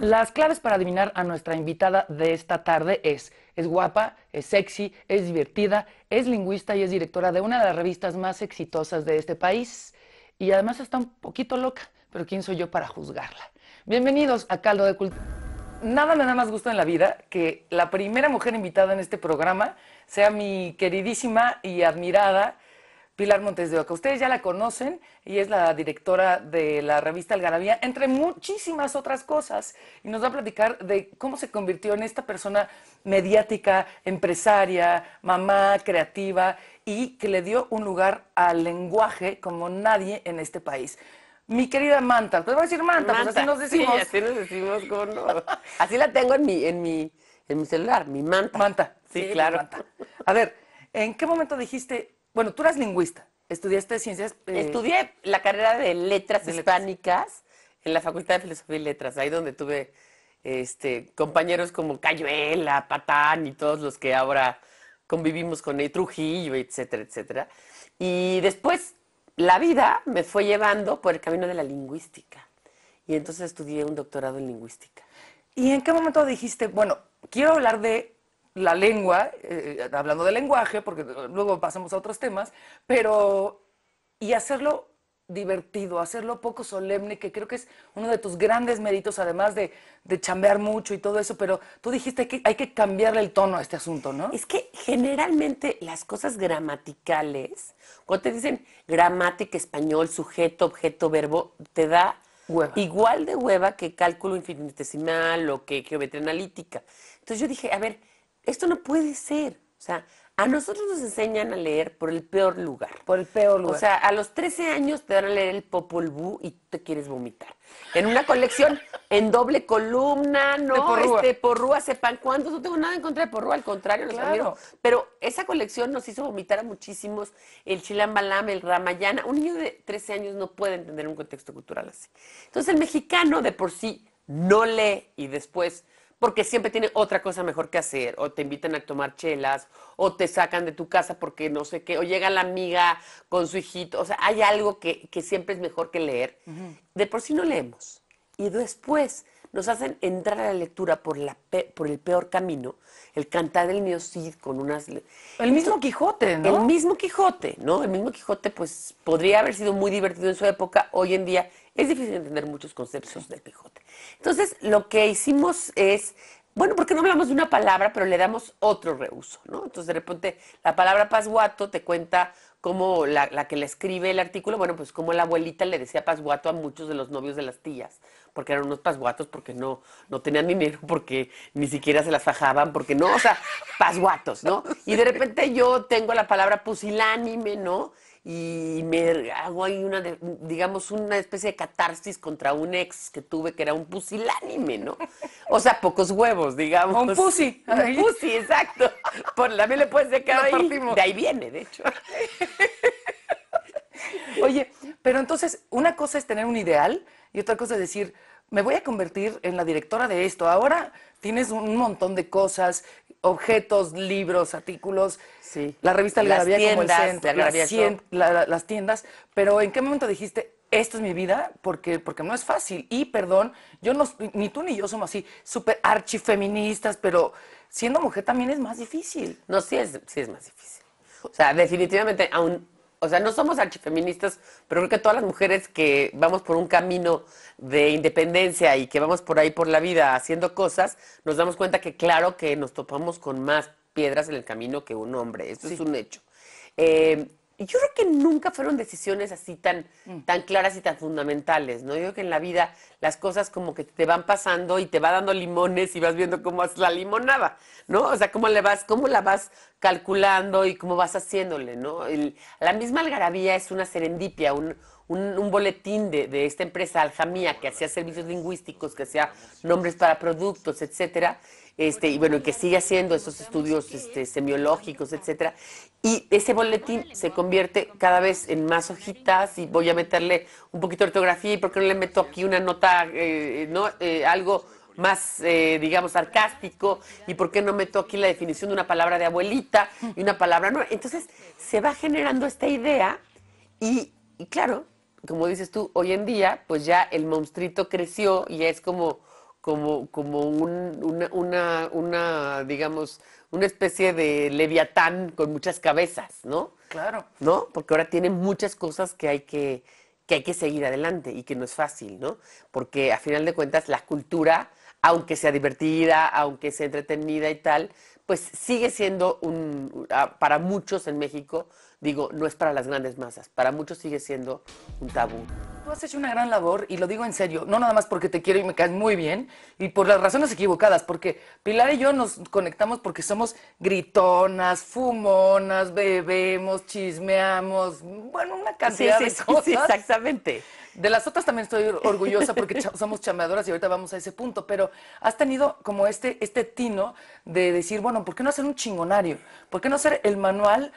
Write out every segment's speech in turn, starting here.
Las claves para adivinar a nuestra invitada de esta tarde es, es guapa, es sexy, es divertida, es lingüista y es directora de una de las revistas más exitosas de este país. Y además está un poquito loca, pero ¿quién soy yo para juzgarla? Bienvenidos a Caldo de Cultura. Nada me da más gusto en la vida que la primera mujer invitada en este programa sea mi queridísima y admirada Pilar Montes de Oca. Ustedes ya la conocen y es la directora de la revista Algarabía, entre muchísimas otras cosas, y nos va a platicar de cómo se convirtió en esta persona mediática, empresaria, mamá, creativa y que le dio un lugar al lenguaje como nadie en este país. Mi querida Manta, te voy a decir Manta, pues así nos decimos. Sí, así nos decimos, ¿cómo no? Así la tengo en mi, en mi, mi celular, mi Manta. Manta, sí, claro. A ver, ¿en qué momento dijiste, bueno, tú eras lingüista, estudiaste ciencias... Eh, estudié la carrera de letras hispánicas en la Facultad de Filosofía y Letras, ahí donde tuve este, compañeros como Cayuela, Patán y todos los que ahora convivimos con él, Trujillo, etcétera, etcétera. Y después la vida me fue llevando por el camino de la lingüística. Y entonces estudié un doctorado en lingüística. ¿Y en qué momento dijiste, bueno, quiero hablar de la lengua, eh, hablando de lenguaje, porque luego pasamos a otros temas, pero y hacerlo divertido, hacerlo poco solemne, que creo que es uno de tus grandes méritos, además de, chambear mucho y todo eso, pero tú dijiste que hay que cambiarle el tono a este asunto, ¿no? Es que generalmente las cosas gramaticales, cuando te dicen gramática, español, sujeto, objeto, verbo, te da igual de hueva que cálculo infinitesimal o que geometría analítica. Entonces yo dije, a ver, esto no puede ser. O sea, a nosotros nos enseñan a leer por el peor lugar. Por el peor lugar. O sea, a los 13 años te van a leer el Popol Vuh y te quieres vomitar. En una colección en doble columna, ¿no? Este, porrúa, sepan cuántos. No tengo nada en contra de porrúa, al contrario, los claro. Pero esa colección nos hizo vomitar a muchísimos. El chilambalam, el ramayana. Un niño de 13 años no puede entender un contexto cultural así. Entonces, el mexicano de por sí no lee y después porque siempre tiene otra cosa mejor que hacer, o te invitan a tomar chelas, o te sacan de tu casa porque no sé qué, o llega la amiga con su hijito, o sea, hay algo que, siempre es mejor que leer. De por sí no leemos. Y después nos hacen entrar a la lectura por, la por el peor camino, el cantar del Cid con unas... El mismo Quijote, ¿no? El mismo Quijote, ¿no? El mismo Quijote, pues, podría haber sido muy divertido en su época, hoy en día es difícil entender muchos conceptos del Quijote. Entonces, lo que hicimos es, bueno, porque no hablamos de una palabra, pero le damos otro reuso, ¿no? Entonces, de repente, la palabra pasguato te cuenta cómo la, la que le escribe el artículo, bueno, pues como la abuelita le decía pasguato a muchos de los novios de las tías, porque eran unos pasguatos, porque no, no tenían dinero, porque ni siquiera se las fajaban, porque no, o sea, pasguatos, ¿no? Y de repente yo tengo la palabra pusilánime, ¿no? y me hago ahí una, digamos, una especie de catarsis contra un ex que tuve que era un pusilánime, ¿no? O sea, pocos huevos, digamos. Un pusi. Un pusi, exacto. Por, la le puedes dejar ahí. De ahí viene, de hecho. Oye, pero entonces, una cosa es tener un ideal y otra cosa es decir, me voy a convertir en la directora de esto. Ahora tienes un montón de cosas, objetos, libros, artículos. Sí. La revista como el centro, las, las, tiendas. Pero ¿en qué momento dijiste, esto es mi vida? Porque, porque no es fácil. Y, perdón, yo no, ni tú ni yo somos así súper archifeministas, pero siendo mujer también es más difícil. No, sí es, sí es más difícil. O sea, definitivamente, aún o sea, no somos archifeministas, pero creo que todas las mujeres que vamos por un camino de independencia y que vamos por ahí por la vida haciendo cosas, nos damos cuenta que claro que nos topamos con más piedras en el camino que un hombre. Eso es un hecho. Eh, yo creo que nunca fueron decisiones así tan, mm. tan claras y tan fundamentales, ¿no? Yo creo que en la vida las cosas como que te van pasando y te va dando limones y vas viendo cómo haces la limonada, ¿no? O sea, cómo le vas, cómo la vas calculando y cómo vas haciéndole, ¿no? la misma algarabía es una serendipia, un, un, un boletín de, de, esta empresa Aljamía que hacía servicios lingüísticos, que hacía nombres para productos, etcétera este, y bueno, y que sigue haciendo esos estudios este, semiológicos, etcétera. Y ese boletín se convierte cada vez en más hojitas y voy a meterle un poquito de ortografía y por qué no le meto aquí una nota, eh, no, eh, algo más, eh, digamos, sarcástico y por qué no meto aquí la definición de una palabra de abuelita y una palabra no. Entonces se va generando esta idea y, y claro, como dices tú, hoy en día, pues ya el monstruito creció y es como como, como una, digamos, una especie de leviatán con muchas cabezas, ¿no? Claro. ¿No? Porque ahora tiene muchas cosas que hay que, que hay que seguir adelante y que no es fácil, ¿no? Porque a final de cuentas la cultura, aunque sea divertida, aunque sea entretenida y tal, pues sigue siendo un, para muchos en México digo, no es para las grandes masas. Para muchos sigue siendo un tabú. Tú has hecho una gran labor y lo digo en serio, no nada más porque te quiero y me caes muy bien y por las razones equivocadas, porque Pilar y yo nos conectamos porque somos gritonas, fumonas, bebemos, chismeamos, bueno, una cantidad de cosas. exactamente. De las otras también estoy orgullosa porque somos chameadoras y ahorita vamos a ese punto, pero has tenido como este, este tino de decir, bueno, ¿por qué no hacer un chingonario? ¿Por qué no hacer el manual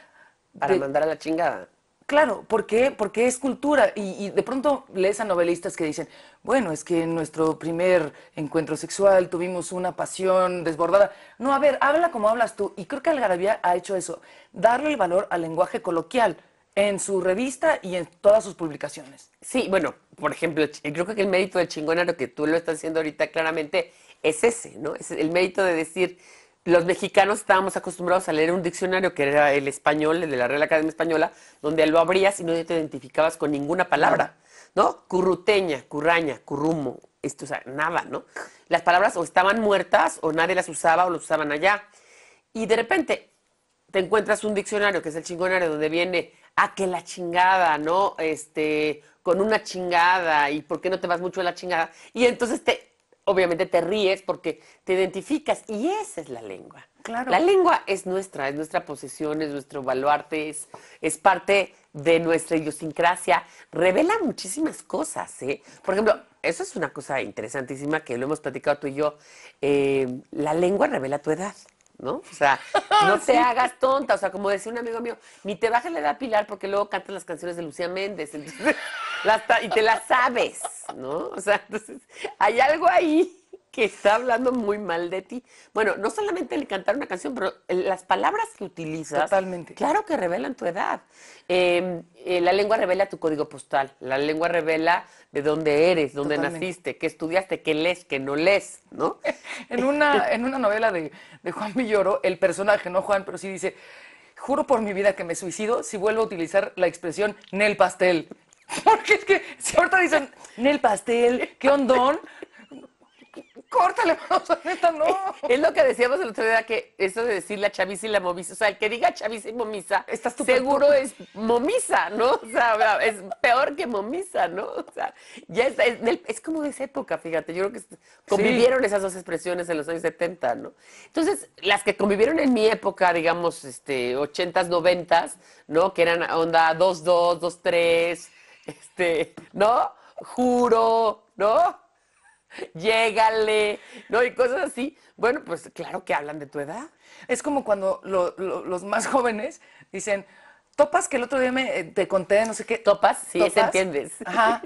para mandar a la chingada. Claro, Porque es cultura. Y, de pronto lees a novelistas que dicen, bueno, es que en nuestro primer encuentro sexual tuvimos una pasión desbordada. No, a ver, habla como hablas tú. Y creo que Algarabía ha hecho eso, darle el valor al lenguaje coloquial en su revista y en todas sus publicaciones. Sí, bueno, por ejemplo, creo que el mérito de a lo que tú lo estás haciendo ahorita claramente, es ese, ¿no? Es el mérito de decir, los mexicanos estábamos acostumbrados a leer un diccionario que era el español, el de la Real Academia Española, donde lo abrías y no te identificabas con ninguna palabra, ¿no? Curruteña, curraña, currumo, esto, o sea, nada, ¿no? Las palabras o estaban muertas o nadie las usaba o las usaban allá. Y de repente te encuentras un diccionario, que es el chingonario, donde viene, a ah, que la chingada, ¿no? Este, con una chingada, y por qué no te vas mucho a la chingada. Y entonces te obviamente te ríes porque te identificas y esa es la lengua. Claro. La lengua es nuestra, es nuestra posesión, es nuestro baluarte, es, parte de nuestra idiosincrasia. Revela muchísimas cosas, ¿eh? Por ejemplo, eso es una cosa interesantísima que lo hemos platicado tú y yo. Eh, la lengua revela tu edad. ¿No? O sea, no te hagas tonta. O sea, como decía un amigo mío, ni te bajes la edad Pilar porque luego cantas las canciones de Lucía Méndez. y te la sabes, ¿no? O sea, entonces hay algo ahí que está hablando muy mal de ti. Bueno, no solamente el cantar una canción, pero las palabras que utilizas. Totalmente. Claro que revelan tu edad. Em, eh, la lengua revela tu código postal. La lengua revela de dónde eres, dónde naciste, qué estudiaste, qué lees, qué no lees, ¿no? en una, en una novela de, de Juan Villoro, el personaje, no Juan, pero sí dice. Juro por mi vida que me suicido si vuelvo a utilizar la expresión Nel pastel. Porque es que si ahorita dicen, el Pastel, qué ondón, córtale, vamos a neta, no. Es lo que decíamos el otro día, que eso de decir la chaviza y la momisa, o sea, el que diga chaviza y momisa, Estás seguro es momisa, ¿no? O sea, es peor que momisa, ¿no? O sea, ya es, es, como de esa época, fíjate, yo creo que convivieron esas dos expresiones en los años 70, ¿no? Entonces, las que convivieron en mi época, digamos, este, 80s, 90s, ¿no? Que eran onda 2-2, 2-3, este, ¿no? Juro, ¿no? Llégale, ¿no? Y cosas así. Bueno, pues claro que hablan de tu edad. Es como cuando los más jóvenes dicen, topas que el otro día me, eh, te conté, no sé qué. Topas, sí, te entiendes. Ajá.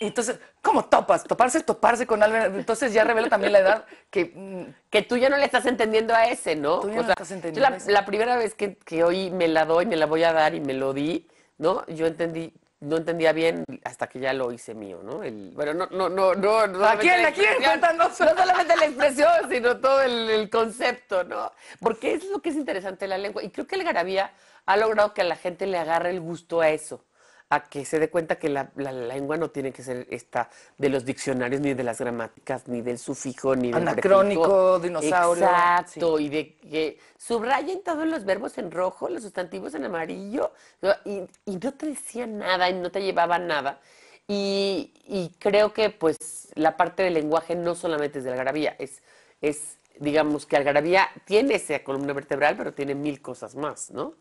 Entonces, ¿cómo topas? Toparse, toparse con alguien. Entonces ya revela también la edad que... Mm, que tú ya no le estás entendiendo a ese, ¿no? Tú no estás entendiendo la, la primera vez que, que, hoy me la doy, me la voy a dar y me lo di, ¿no? Yo entendí, no entendía bien hasta que ya lo hice mío, ¿no? El, bueno, no, no, no, no. ¿A quién? ¿A quién? No solamente la expresión, sino todo el, concepto, ¿no? Porque es lo que es interesante la lengua. Y creo que el garabía ha logrado que a la gente le agarre el gusto a eso a que se dé cuenta que la, lengua no tiene que ser esta de los diccionarios, ni de las gramáticas, ni del sufijo, ni del Anacrónico, dinosaurio. Exacto, y de que subrayen todos los verbos en rojo, los sustantivos en amarillo, y, no te decía nada, y no te llevaba nada. Y, creo que pues la parte del lenguaje no solamente es de garabía es, es digamos que garabía tiene esa columna vertebral, pero tiene mil cosas más, ¿no?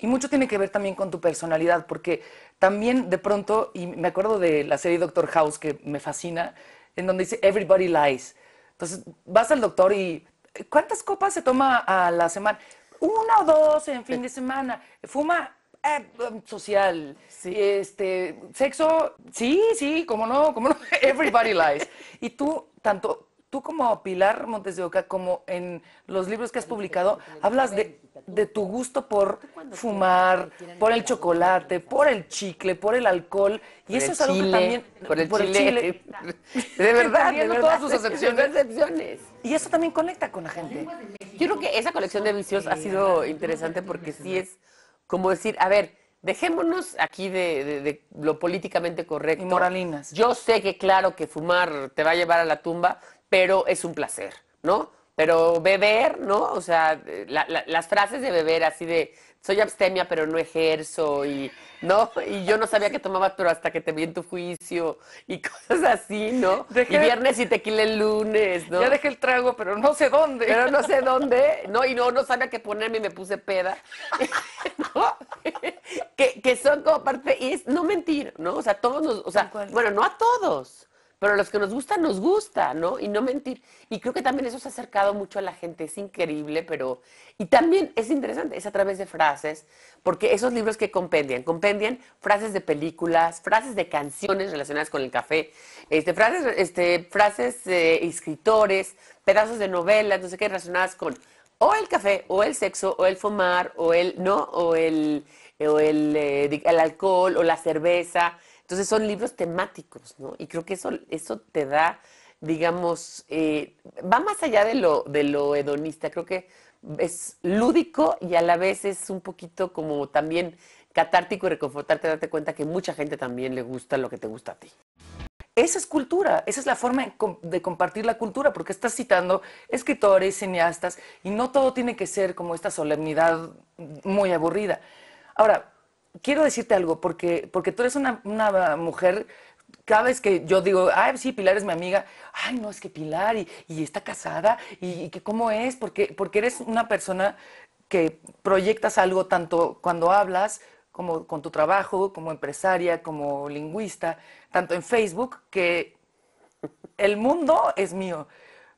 Y mucho tiene que ver también con tu personalidad, porque también de pronto, y me acuerdo de la serie Doctor House que me fascina, en donde dice Everybody Lies. Entonces vas al doctor y ¿cuántas copas se toma a la semana? Una o dos en fin de semana. Fuma eh, um, social. Este, sexo, sí, sí, cómo no, cómo no. Everybody lies. Y tú, tanto tú como Pilar Montes de Oca, como en los libros que has publicado, hablas de, de tu gusto por fumar, por el chocolate, por el chicle, por el alcohol. Y eso es algo que también. Por el, chile. De verdad, todas sus excepciones. Y eso también conecta con la gente. Yo creo que esa colección de vicios ha sido interesante porque sí es como decir, a ver, dejémonos aquí de, de, lo políticamente correcto. Y moralinas. Yo sé que claro que fumar te va a llevar a la tumba, pero es un placer, ¿no? Pero beber, ¿no? O sea, las frases de beber así de soy abstemia pero no ejerzo y no y yo no sabía que tomaba, pero hasta que te vi en tu juicio y cosas así, ¿no? y viernes y tequila el lunes, ¿no? Ya dejé el trago pero no sé dónde. Pero no sé dónde, no y no no sabía qué ponerme y me puse peda. ¿No? que, que son como parte y es no mentir, ¿no? O sea, todos nos, o sea, bueno, no a todos pero los que nos gustan, nos gusta, ¿no? Y no mentir. Y creo que también eso se ha acercado mucho a la gente, es increíble, pero... Y también es interesante, es a través de frases, porque esos libros que compendian, compendian frases de películas, frases de canciones relacionadas con el café, este, frases, este, frases escritores, pedazos de novelas, no sé qué, relacionadas con o el café, o el sexo, o el fumar, o el, ¿no? O el, o el, eh, el alcohol, o la cerveza entonces son libros temáticos, ¿no? Y creo que eso, eso te da, digamos, eh, va más allá de lo, de lo hedonista, creo que es lúdico y a la vez es un poquito como también catártico y reconfortarte, darte cuenta que mucha gente también le gusta lo que te gusta a ti. Esa es cultura, esa es la forma de, de compartir la cultura, porque estás citando escritores, cineastas, y no todo tiene que ser como esta solemnidad muy aburrida. Ahora, quiero decirte algo, porque, porque tú eres una, mujer cada vez que yo digo, ay, sí, Pilar es mi amiga, ay, no, es que Pilar y, y está casada y, y, que cómo es, porque, porque eres una persona que proyectas algo tanto cuando hablas como con tu trabajo, como empresaria, como lingüista, tanto en Facebook, que el mundo es mío.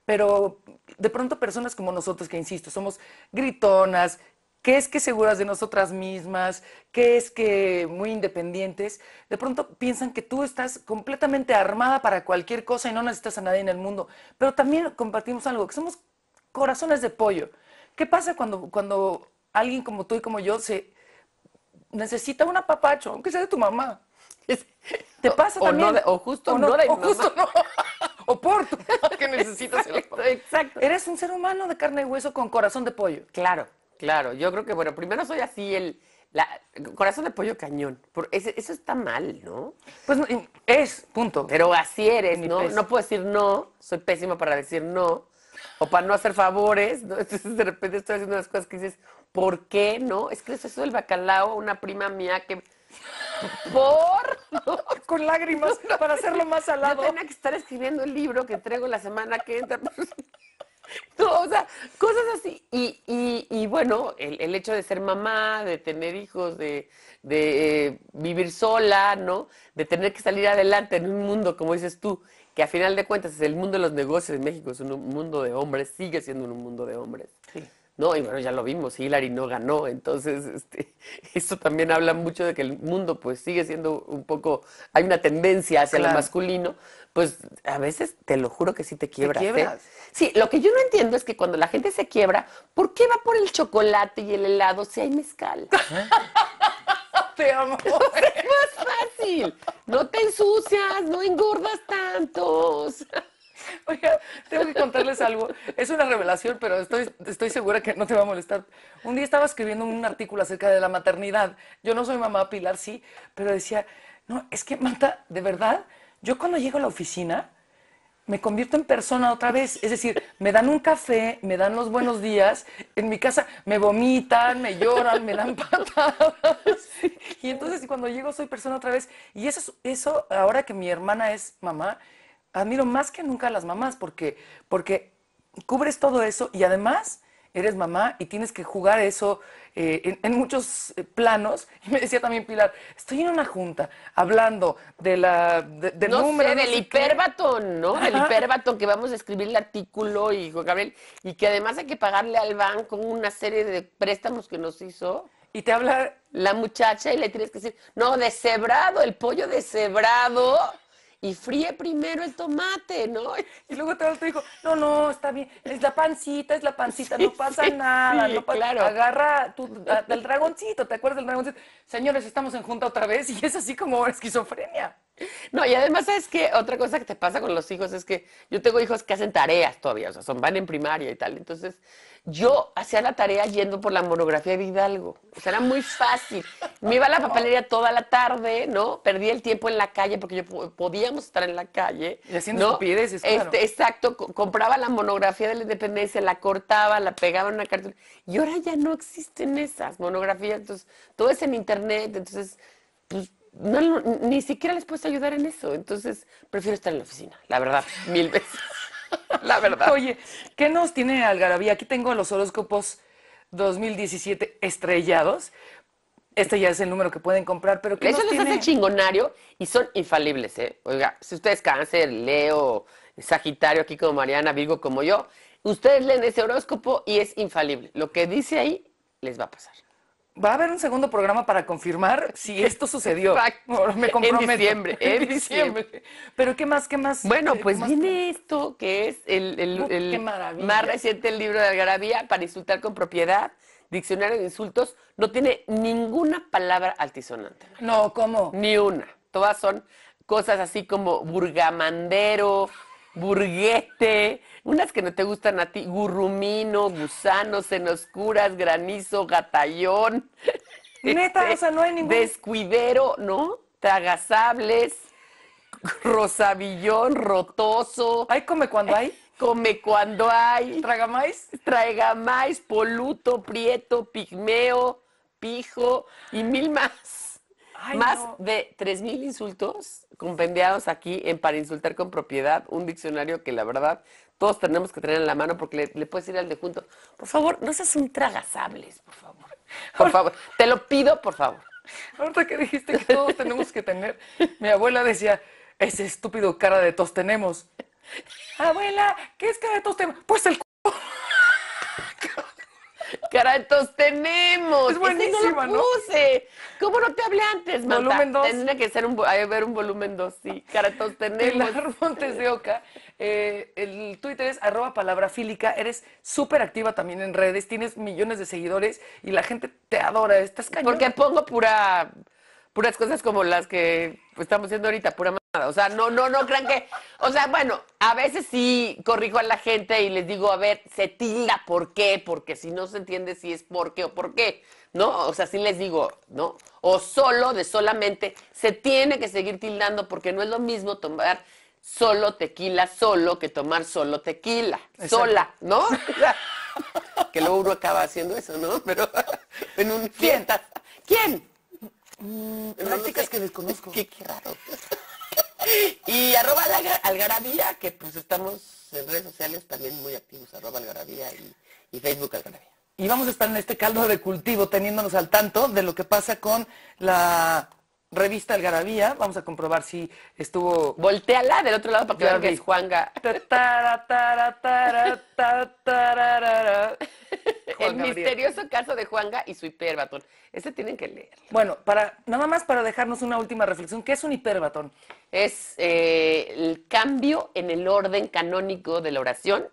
Pero de pronto personas como nosotros, que insisto, somos gritonas, ¿Qué es que seguras de nosotras mismas, que es que muy independientes, de pronto piensan que tú estás completamente armada para cualquier cosa y no necesitas a nadie en el mundo. Pero también compartimos algo, que somos corazones de pollo. ¿Qué pasa cuando, cuando alguien como tú y como yo se necesita un apapacho, aunque sea de tu mamá? Te pasa también. O, justo no, o justo por que necesitas el exacto. Eres un ser humano de carne y hueso con corazón de pollo. Claro. Claro, yo creo que, bueno, primero soy así el la, corazón de pollo cañón. eso está mal, ¿no? Pues es, punto. Pero así eres, ¿no? No puedo decir no, soy pésima para decir no, o para no hacer favores, ¿no? Entonces de repente estoy haciendo unas cosas que dices, ¿por qué no? Es que eso es el bacalao una prima mía que... ¿Por? Con lágrimas, para hacerlo más salado. que estar escribiendo el libro que traigo la semana que entra. Pues, No, o sea, cosas así. Y, y, bueno, el, hecho de ser mamá, de tener hijos, de, eh, vivir sola, ¿no? De tener que salir adelante en un mundo, como dices tú, que a final de cuentas es el mundo de los negocios de México, es un mundo de hombres, sigue siendo un mundo de hombres. ¿no? Y bueno, ya lo vimos, Hillary no ganó, entonces este, esto también habla mucho de que el mundo pues sigue siendo un poco, hay una tendencia hacia lo masculino, pues a veces te lo juro que sí te quiebras. Te ¿eh? Sí, lo que yo no entiendo es que cuando la gente se quiebra, ¿por qué va por el chocolate y el helado si hay mezcal? te amo. No, es más fácil. No te ensucias, no engordas tantos. Oiga, tengo que contarles algo. Es una revelación, pero estoy, estoy segura que no te va a molestar. Un día estaba escribiendo un artículo acerca de la maternidad. Yo no soy mamá, Pilar sí, pero decía, no, es que Marta, de verdad, yo cuando llego a la oficina, me convierto en persona otra vez. Es decir, me dan un café, me dan los buenos días, en mi casa me vomitan, me lloran, me dan patadas. Y entonces cuando llego soy persona otra vez. Y eso, eso ahora que mi hermana es mamá, admiro más que nunca a las mamás porque, porque cubres todo eso y además eres mamá y tienes que jugar eso eh, en, muchos eh, planos. Y me decía también Pilar, estoy en una junta hablando de la, de, del no Sé, del hiperbatón, ¿no? Del hiperbato que vamos a escribir el artículo y Gabriel, y que además hay que pagarle al banco una serie de préstamos que nos hizo. Y te habla la muchacha y le tienes que decir, no, cebrado, el pollo deshebrado y fríe primero el tomate, ¿no? Y luego te dijo, no, no, está bien, es la pancita, es la pancita, no pasa nada, no claro. Agarra tu, del dragoncito, ¿te acuerdas del dragoncito? Señores, estamos en junta otra vez y es así como esquizofrenia. No, y además, ¿sabes qué? Otra cosa que te pasa con los hijos es que yo tengo hijos que hacen tareas todavía, o sea, son, van en primaria y tal, entonces yo hacía la tarea yendo por la monografía de Hidalgo. O sea, era muy fácil. Me iba a la papelería toda la tarde, ¿no? Perdí el tiempo en la calle porque yo podíamos estar en la calle. Y haciendo ¿no? claro. Este, exacto. Compraba la monografía de la independencia, la cortaba, la pegaba en una cartulina. Y ahora ya no existen esas monografías. Entonces, todo es en internet. Entonces, pues, no, ni siquiera les puedes ayudar en eso. Entonces, prefiero estar en la oficina, la verdad, mil veces. la verdad. Oye, ¿qué nos tiene Algarabía? Aquí tengo los horóscopos 2017 estrellados. Este ya es el número que pueden comprar, pero ¿qué Eso nos tiene? hace chingonario y son infalibles, ¿eh? Oiga, si ustedes cáncer, Leo, Sagitario, aquí como Mariana, Virgo como yo, ustedes leen ese horóscopo y es infalible. Lo que dice ahí les va a pasar. Va a haber un segundo programa para confirmar si esto sucedió. En diciembre. Pero ¿qué más? ¿Qué más? Bueno, pues viene esto, que es el, el más reciente el libro de Algarabía para insultar con propiedad. Diccionario de insultos no tiene ninguna palabra altisonante. No, ¿cómo? Ni una. Todas son cosas así como burgamandero, burguete, unas que no te gustan a ti, gurrumino, gusanos, oscuras, granizo, gatallón. Neta, o sea, no hay ningún. Descuidero, ¿no? Tragasables, rosabillón, rotoso. ¿Hay come cuando hay. Come cuando hay. traiga maíz, poluto, prieto, pigmeo, pijo y mil más. Más de 3.000 insultos compendiados aquí en Para Insultar con Propiedad, un diccionario que la verdad todos tenemos que tener en la mano porque le, puedes ir al de junto. Por favor, no seas un tragasables, por favor. Por favor, te lo pido, por favor. Ahorita que dijiste que todos tenemos que tener, mi abuela decía, ese estúpido cara de tos tenemos. Abuela, ¿qué es cara de tos tenemos? Pues el Caratostenemos, tenemos? Es BUENÍSIMO, no puse. ¿Cómo no te hablé antes, Marta? Volumen 2. que ser un, haber un volumen 2, sí. Caratostenemos. tenemos. Montes de Oca. Eh, el Twitter es arroba palabra Eres súper activa también en redes. Tienes millones de seguidores y la gente te adora. Estás cañón. Porque pongo pura puras cosas como las que estamos haciendo ahorita, pura o sea, no, no, no crean que. O sea, bueno, a veces sí corrijo a la gente y les digo, a ver, se tilda por qué, porque si no se entiende si es por qué o por qué, ¿no? O sea, sí les digo, ¿no? O solo, de solamente, se tiene que seguir tildando porque no es lo mismo tomar solo tequila solo que tomar solo tequila, sola, ¿no? que luego uno acaba haciendo eso, ¿no? Pero en un ¿Quién? ¿Quién? prácticas mm, que desconozco. Qué, qué raro y arroba algarabía, que pues estamos en redes sociales también muy activos, arroba algarabía y, y Facebook algarabía. Y vamos a estar en este caldo de cultivo teniéndonos al tanto de lo que pasa con la revista Algarabía. Vamos a comprobar si estuvo. Volteala del otro lado para que vean que es Juanga. El misterioso caso de Juanga y su hiperbatón. Ese tienen que leer. Bueno, para, nada más para dejarnos una última reflexión. ¿Qué es un hiperbatón? Es eh, el cambio en el orden canónico de la oración,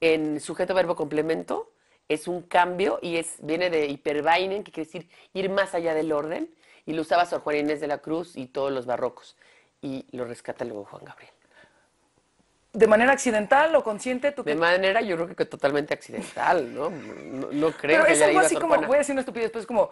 en sujeto, verbo, complemento. Es un cambio y es, viene de hiperbainen, que quiere decir ir más allá del orden y lo usaba Sor Juana Inés de la Cruz y todos los barrocos. Y lo rescata luego Juan Gabriel. ¿De manera accidental o consciente? ¿tú de manera, yo creo que totalmente accidental, ¿no? No, no creo Pero es algo así como, voy a decir una estupidez, es pues, como,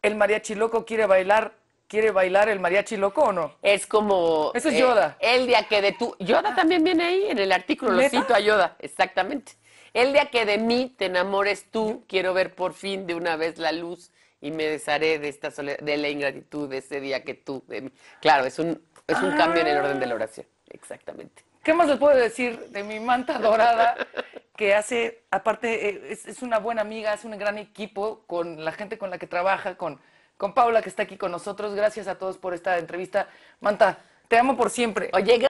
el mariachi loco quiere bailar, quiere bailar el mariachi loco o no? Es como... Eso es eh, Yoda. el día que de tú... Yoda ah. también viene ahí en el artículo, lo cito a Yoda, exactamente. El día que de mí te enamores tú, quiero ver por fin de una vez la luz y me desharé de esta de la ingratitud de ese día que tú de mí. Claro, es un, es un cambio en el orden de la oración, exactamente. ¿Qué más les puedo decir de mi manta dorada? que hace, aparte, eh, es, una buena amiga, es un gran equipo con la gente con la que trabaja, con, con Paula que está aquí con nosotros. Gracias a todos por esta entrevista. Manta, te amo por siempre. Oye,